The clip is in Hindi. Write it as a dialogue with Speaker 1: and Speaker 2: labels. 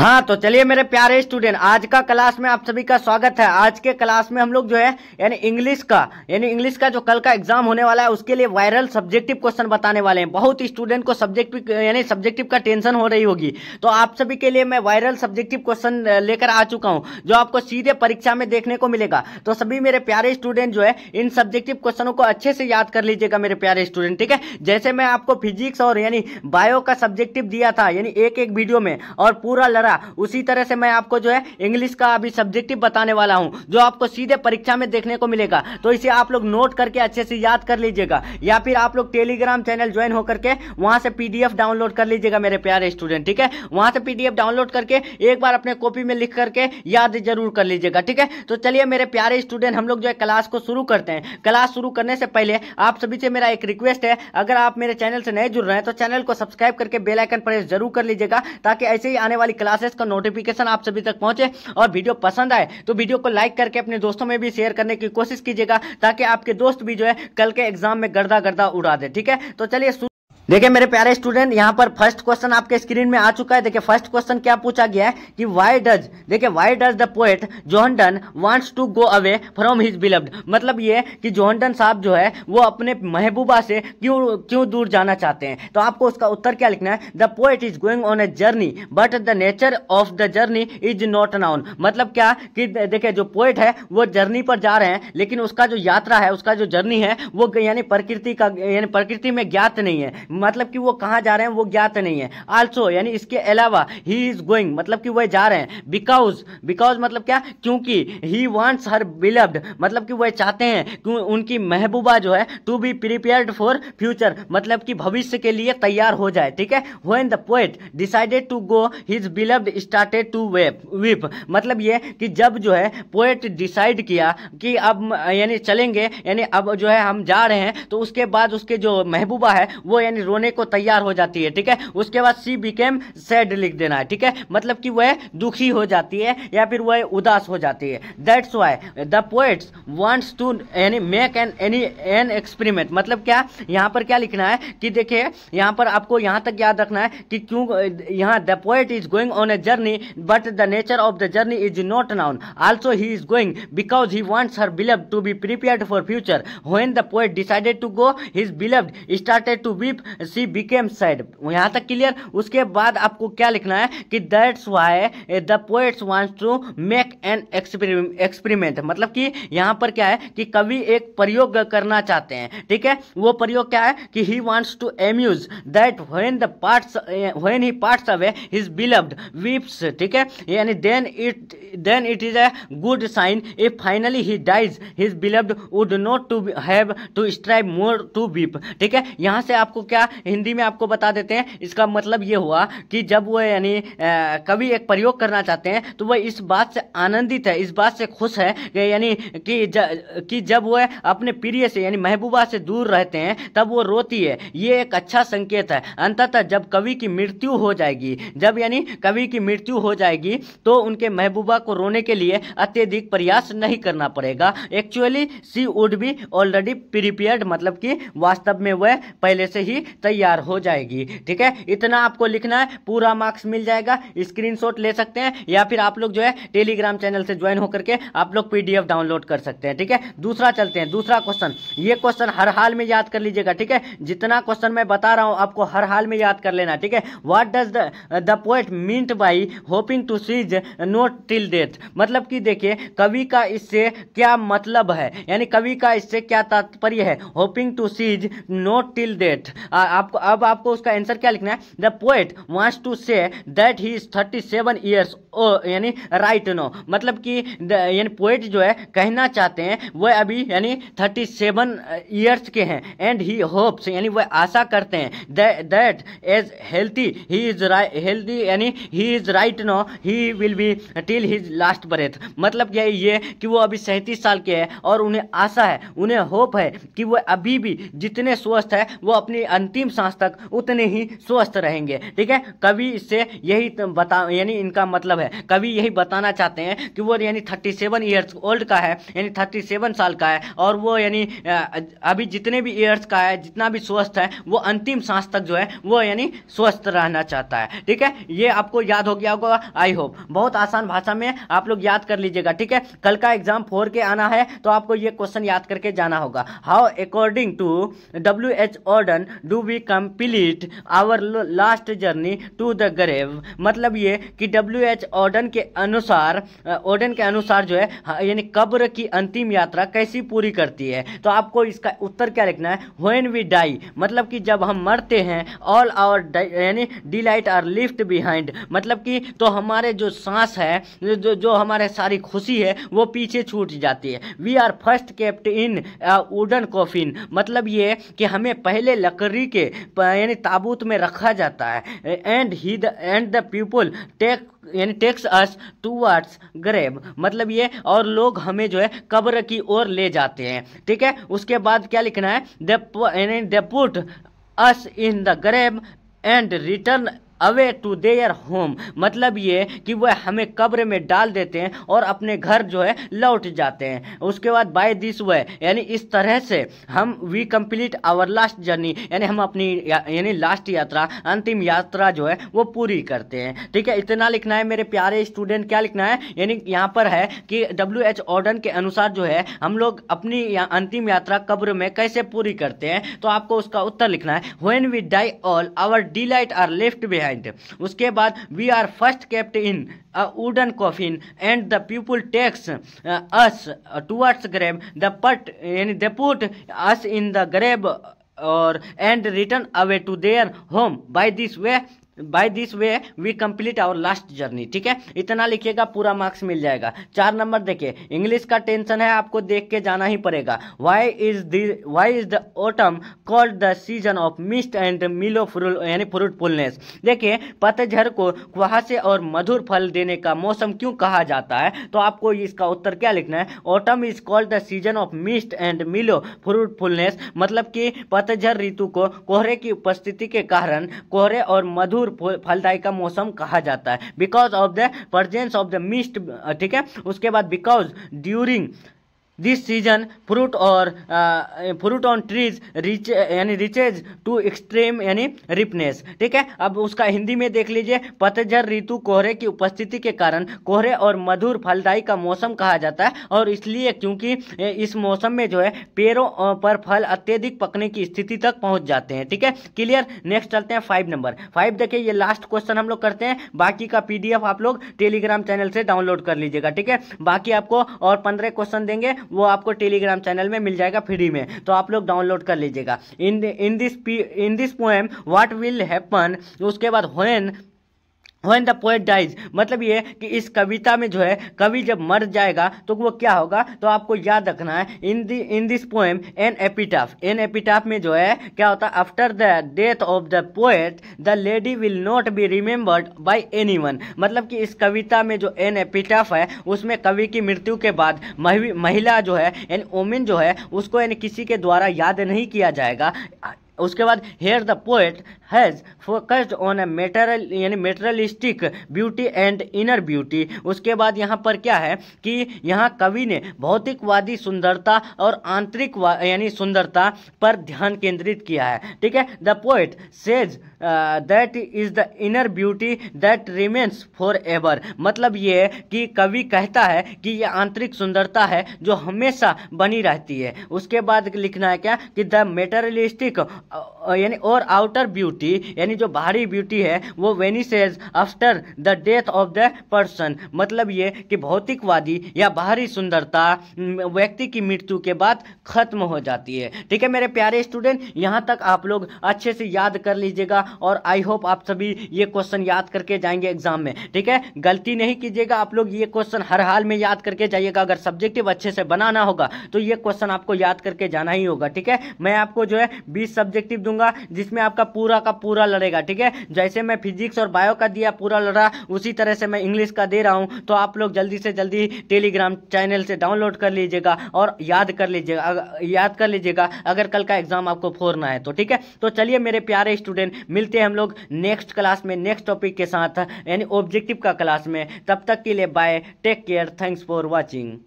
Speaker 1: हाँ तो चलिए मेरे प्यारे स्टूडेंट आज का क्लास में आप सभी का स्वागत है आज के क्लास में हम लोग जो है यानी इंग्लिश का यानी इंग्लिश का जो कल का एग्जाम होने वाला है उसके लिए वायरल सब्जेक्टिव क्वेश्चन बताने वाले हैं बहुत स्टूडेंट को सब्जेक्टिव यानी सब्जेक्टिव का टेंशन हो रही होगी तो आप सभी के लिए मैं वायरल सब्जेक्टिव क्वेश्चन लेकर आ चुका हूँ जो आपको सीधे परीक्षा में देखने को मिलेगा तो सभी मेरे प्यारे स्टूडेंट जो है इन सब्जेक्टिव क्वेश्चनों को अच्छे से याद कर लीजिएगा मेरे प्यारे स्टूडेंट ठीक है जैसे मैं आपको फिजिक्स और यानी बायो का सब्जेक्टिव दिया था यानी एक एक वीडियो में और पूरा सारा उसी तरह से मैं आपको जो है इंग्लिश का अभी सब्जेक्टिव बताने वाला हूँ जो आपको सीधे परीक्षा में देखने को मिलेगा तो इसे आप लोग नोट करके अच्छे से याद कर लीजिएगा या फिर आप लोग टेलीग्राम चैनल ज्वाइन होकर के वहां से पीडीएफ डाउनलोड कर लीजिएगा मेरे प्यारे स्टूडेंट ठीक है वहां से पीडीएफ डाउनलोड करके एक बार अपने कॉपी में लिख करके याद जरूर कर लीजिएगा ठीक है तो चलिए मेरे प्यारे स्टूडेंट हम लोग जो है क्लास को शुरू करते हैं क्लास शुरू करने से पहले आप सभी से मेरा एक रिक्वेस्ट है अगर आप मेरे चैनल से नए जुड़ रहे हैं तो चैनल को सब्सक्राइब करके बेलाइकन प्रेस जरूर कर लीजिएगा ताकि ऐसे ही आने वाली क्लास क्लासेस का नोटिफिकेशन आप सभी तक पहुंचे और वीडियो पसंद आए तो वीडियो को लाइक करके अपने दोस्तों में भी शेयर करने की कोशिश कीजिएगा ताकि आपके दोस्त भी जो है कल के एग्जाम में गर्दा गर्दा उड़ा दे ठीक है तो चलिए देखिए मेरे प्यारे स्टूडेंट यहाँ पर फर्स्ट क्वेश्चन आपके स्क्रीन में आ चुका है देखिए फर्स्ट क्वेश्चन क्या पूछा गया है कि वाई डज देखिए why does the poet John Donne wants to go away from his beloved मतलब ये कि जोहनडन साहब जो है वो अपने महबूबा से क्यों क्यों दूर जाना चाहते हैं तो आपको उसका उत्तर क्या लिखना है the poet is going on a journey but the nature of the journey is not known मतलब क्या कि देखिये जो पोएट है वो जर्नी पर जा रहे हैं लेकिन उसका जो यात्रा है उसका जो जर्नी है वो यानी प्रकृति का यानी प्रकृति में ज्ञात नहीं है मतलब कि वो कहाँ जा रहे हैं वो ज्ञात नहीं है आल्सो यानी इसके अलावा ही इज गोइंग मतलब कि वह जा रहे हैं बिकॉज बिकॉज मतलब क्या क्योंकि ही वॉन्ट्स हर बिलव्ड मतलब कि वह चाहते हैं कि उनकी महबूबा जो है to be prepared for future मतलब कि भविष्य के लिए तैयार हो जाए ठीक है when the poet decided to go his beloved started to weep weep मतलब ये कि जब जो है पोएट डिसाइड किया कि अब यानी चलेंगे यानी अब जो है हम जा रहे हैं तो उसके बाद उसके जो महबूबा है वो यानी यानी रोने को तैयार हो जाती है ठीक है उसके बाद सी बिकेम सैड लिख देना है ठीक है मतलब कि वह दुखी हो जाती है या फिर वह उदास हो जाती है that's why the poets wants to any make an any an experiment मतलब क्या यहाँ पर क्या लिखना है कि देखिए यहाँ पर आपको यहाँ तक याद रखना है कि क्यों यहाँ the poet is going on a journey but the nature of the journey is not known also he is going because he wants her beloved to be prepare for future when the poet decided to go his beloved started to weep she became sad यहाँ तक क्लियर उसके बाद आपको क्या लिखना है कि that's why the poets wants to make an experiment मतलब कि यहाँ पर क्या है कि कवि एक प्रयोग करना चाहते हैं ठीक है वो प्रयोग क्या है कि he wants to amuse that when the parts when he parts away his beloved weeps ठीक है यानी then it then it is a good sign if finally he dies his beloved would not to have to strive more to weep ठीक है यहाँ से आपको क्या क्या हिंदी में आपको बता देते हैं इसका मतलब ये हुआ कि जब वो यानी कवि एक प्रयोग करना चाहते हैं तो वह इस बात से आनंदित है इस बात से खुश है यानी कि ज, कि जब वह अपने प्रिय से यानी महबूबा से दूर रहते हैं तब वो रोती है ये एक अच्छा संकेत है अंततः जब कवि की मृत्यु हो जाएगी जब यानी कवि की मृत्यु हो जाएगी तो उनके महबूबा को रोने के लिए अत्यधिक प्रयास नहीं करना पड़ेगा actually she would be already prepared मतलब कि वास्तव में वह पहले से ही तैयार हो जाएगी ठीक है इतना आपको लिखना है पूरा मार्क्स मिल जाएगा स्क्रीनशॉट ले सकते हैं या फिर आप लोग जो है टेलीग्राम चैनल से ज्वाइन होकर के आप लोग पीडीएफ डाउनलोड कर सकते हैं ठीक है दूसरा चलते हैं दूसरा क्वेश्चन ये क्वेश्चन हर हाल में याद कर लीजिएगा ठीक है जितना क्वेश्चन मैं बता रहा हूं आपको हर हाल में याद कर लेना ठीक है what does the poet meant by hoping to cease not till death मतलब कि देखिए कवि का इससे क्या मतलब है यानी कवि का इससे क्या तात्पर्य है hoping to cease not till death आपको अब आपको उसका आंसर क्या लिखना है the poet wants to say that he is thirty seven years ओ यानी राइट नो मतलब कि यानी पोएट जो है कहना चाहते हैं वह अभी यानी थर्टी सेवन ईयर्स के हैं एंड ही होप्स यानी वह आशा करते हैं that as healthy he is healthy यानी he is right no he will be till his last breath मतलब यही ये कि वो अभी सैंतीस साल के हैं और उन्हें आशा है उन्हें होप है कि वह अभी भी जितने स्वस्थ है वो अपनी अंत अंतिम सांस तक उतने ही स्वस्थ रहेंगे ठीक है कवि इससे यही बता यानी इनका मतलब है कवि यही बताना चाहते हैं कि वो यानी थर्टी सेवन ईयर्स ओल्ड का है यानी थर्टी सेवन साल का है और वो यानी अभी जितने भी ईयर्स का है जितना भी स्वस्थ है वो अंतिम सांस तक जो है वो यानी स्वस्थ रहना चाहता है ठीक है ये आपको याद हो गया होगा आई होप बहुत आसान भाषा में आप लोग याद कर लीजिएगा ठीक है कल का एग्जाम फोर के आना है तो आपको ये क्वेश्चन याद करके जाना होगा how according to W H Auden do do we complete our last journey to the grave मतलब ये कि डब्ल्यू एच ऑर्डन के अनुसार ऑर्डन के अनुसार जो है यानी कब्र की अंतिम यात्रा कैसी पूरी करती है तो आपको इसका उत्तर क्या लिखना है वेन वी डाई मतलब कि जब हम मरते हैं ऑल आवर यानी डिलाइट आर लिफ्ट बिहाइंड मतलब कि तो हमारे जो सांस है जो जो हमारे सारी खुशी है वो पीछे छूट जाती है we are first kept in wooden coffin मतलब ये कि हमें पहले लकड़ी ठीक है यानी ताबूत में रखा जाता है and he the and the people take यानी takes us towards grave मतलब ये और लोग हमें जो है कब्र की ओर ले जाते हैं ठीक है उसके बाद क्या लिखना है they put us in the grave and return away to their home मतलब ये कि वह हमें कब्र में डाल देते हैं और अपने घर जो है लौट जाते हैं उसके बाद बाय दिस वे यानी इस तरह से हम we complete our last journey यानी हम अपनी यानी लास्ट यात्रा अंतिम यात्रा जो है वो पूरी करते हैं ठीक है इतना लिखना है मेरे प्यारे स्टूडेंट क्या लिखना है यानी यहाँ पर है कि डब्ल्यू एच ऑर्डन के अनुसार जो है हम लोग अपनी या, अंतिम यात्रा कब्र में कैसे पूरी करते हैं तो आपको उसका उत्तर लिखना है when we die all our delight are left behind side उसके बाद we are first kept in a wooden coffin and the people takes us towards grave the put यानी the put us in the grave और and return away to their home by this way by this way we complete our last journey ठीक है इतना लिखिएगा पूरा मार्क्स मिल जाएगा चार नंबर देखिए इंग्लिश का टेंशन है आपको देख के जाना ही पड़ेगा why is the why is the called the season of mist and mellow फ्रूल यानी फुलनेस देखिए पतझर को कुहासे और मधुर फल देने का मौसम क्यों कहा जाता है तो आपको इसका उत्तर क्या लिखना है autumn is called the season of mist and mellow fruitfulness मतलब कि पतझर ऋतु को कोहरे की उपस्थिति के कारण कोहरे और मधुर और फलदायी का मौसम कहा जाता है because of the presence of the mist ठीक है उसके बाद because during this season fruit और फ्रूट ऑन ट्रीज रिच यानी रिचेज टू एक्सट्रीम यानी रिपनेस ठीक है अब उसका हिंदी में देख लीजिए पतझर ऋतु कोहरे की उपस्थिति के कारण कोहरे और मधुर फलदाई का मौसम कहा जाता है और इसलिए क्योंकि इस मौसम में जो है पेड़ों पर फल अत्यधिक पकने की स्थिति तक पहुंच जाते हैं ठीक है क्लियर नेक्स्ट चलते हैं फाइव नंबर फाइव देखिए ये लास्ट क्वेश्चन हम लोग करते हैं बाकी का पी आप लोग टेलीग्राम चैनल से डाउनलोड कर लीजिएगा ठीक है बाकी आपको और पंद्रह क्वेश्चन देंगे वो आपको टेलीग्राम चैनल में मिल जाएगा फ्री में तो आप लोग डाउनलोड कर लीजिएगा in in this in this poem what will happen उसके बाद when one the poet dies मतलब ये कि इस कविता में जो है कवि जब मर जाएगा तो वो क्या होगा तो आपको याद रखना है in the in this poem an epitaph an epitaph में जो है क्या होता है after the death of the poet the lady will not be remembered anyone मतलब कि इस कविता में जो एन एपिटाफ है उसमें कवि की मृत्यु के बाद महिला जो है एन ओमिन जो है उसको यानी किसी के द्वारा याद नहीं किया जाएगा उसके बाद here the poet has focused on a material यानी materialistic beauty and inner beauty उसके बाद यहाँ पर क्या है कि यहाँ कवि ने भौतिकवादी सुंदरता और आंतरिक यानी सुंदरता पर ध्यान केंद्रित किया है ठीक है the poet says that is the inner beauty that remains forever मतलब ये कि कवि कहता है कि यह आंतरिक सुंदरता है जो हमेशा बनी रहती है उसके बाद लिखना है क्या कि द मेटरलिस्टिक यानी और आउटर ब्यूटी यानी जो बाहरी ब्यूटी है वो vanishes after the death of the person मतलब ये कि भौतिकवादी या बाहरी सुंदरता व्यक्ति की मृत्यु के बाद खत्म हो जाती है ठीक है मेरे प्यारे स्टूडेंट यहाँ तक आप लोग अच्छे से याद कर लीजिएगा और आई होप आप सभी ये क्वेश्चन याद करके जाएंगे एग्जाम में ठीक है गलती नहीं कीजिएगा आप लोग ये क्वेश्चन हर हाल में याद करके जाइएगा अगर सब्जेक्टिव अच्छे से बनाना होगा तो ये क्वेश्चन आपको याद करके जाना ही होगा ठीक है मैं आपको जो है बीस सब्जेक्ट ऑब्जेक्टिव दूंगा जिसमें आपका पूरा का पूरा लड़ेगा ठीक है जैसे मैं फिजिक्स और बायो का दिया पूरा लड़ा उसी तरह से मैं इंग्लिश का दे रहा हूँ तो आप लोग जल्दी से जल्दी टेलीग्राम चैनल से डाउनलोड कर लीजिएगा और याद कर लीजिएगा याद कर लीजिएगा अगर कल का एग्जाम आपको फोरना है तो ठीक है तो चलिए मेरे प्यारे स्टूडेंट मिलते हैं हम लोग नेक्स्ट क्लास में नेक्स्ट टॉपिक के साथ यानी ऑब्जेक्टिव का क्लास में तब तक के लिए bye take care thanks for watching